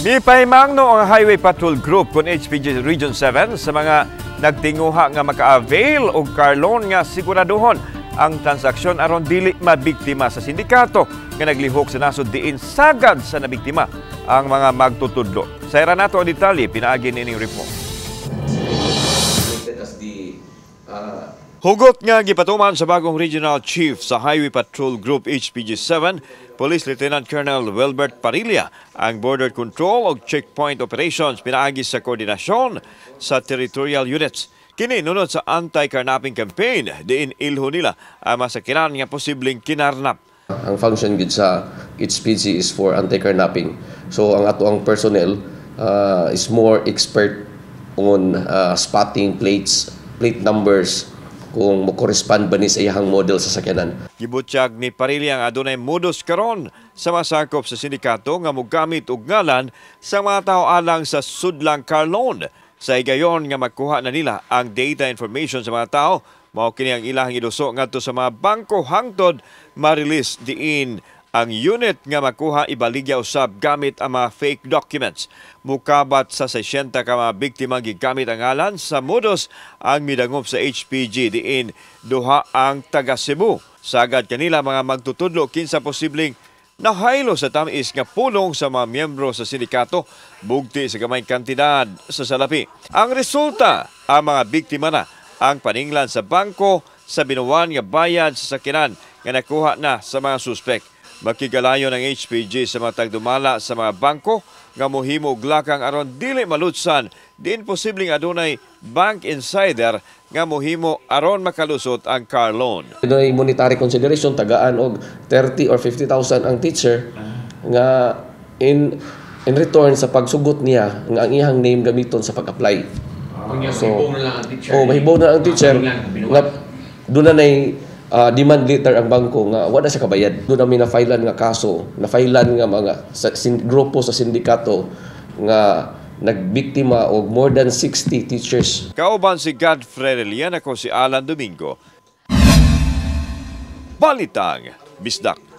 Mipay mangno ang Highway Patrol Group kun HPG Region 7 sa mga nagtinguha nga maka-avail og car loan nga siguraduhon ang transaksyon aron dili mabiktima sa sindikato nga naglihok sa nasod diin sagad sa nabiktima ang mga magtutudlo. Sa era nato ang detalye pinaagi nining report. As the uh, Hugot nga gipatuman sa bagong Regional Chief sa Highway Patrol Group HPG-7, Police Lieutenant Colonel Wilbert Parilla ang border control o checkpoint operations pinaagi sa koordinasyon sa territorial units. Kini nunod sa anti-carnapping campaign, diin ilho nila ang masakiran nga posibleng kinarnap. Ang function gid sa HPG is for anti-carnapping. So ang ato ang personnel uh, is more expert on uh, spotting plates, plate numbers, kung mokorespond ba ni sa iyahang model sa sakyanan. Gibutsyag ni Parili ang adunay modus karon sa masakop sa sindikato nga mugamit og ngalan sa mga tao alang sa sudlang Carlon sa igayon nga makuha na nila ang data information sa mga tao mao kini ang ilang iduso ngadto sa mga bangko hangtod ma-release diin ang unit nga makuha ibaligya usab gamit ang mga fake documents. Mukabat sa 60 ka mga biktima gigamit ang ngalan sa modos ang midangop sa HPG diin duha ang taga Cebu. Sagad kanila mga magtutudlo kinsa posibleng nahaylo sa tamis nga pulong sa mga miyembro sa sindikato bugti sa gamay kantidad sa salapi. Ang resulta, ang mga biktima na ang paninglan sa bangko sa binuwan nga bayad sa sakinan nga nakuha na sa mga suspek. Makigalayon ang HPG sa matag dumala sa mga bangko nga mohimog lakang aron dili malutsan din posibleng adunay bank insider nga mohimo aron makalusot ang car loan. Doy monetary consideration tagaan og 30 or 50,000 ang teacher nga in in return sa pagsugot niya nga ang iyang name gamiton sa pag-apply. Ah, so, oh, mahibaw na ang teacher. Oh, mahibaw na ang ah, teacher. Nga, uh, demand letter ang bangko nga wala sa kabayad do namin na filean nga kaso na filean nga mga sa, sin, grupo sa sindikato nga nagbiktima og more than 60 teachers kauban si Godfrey Relian ako si Alan Domingo Balitang Bisdak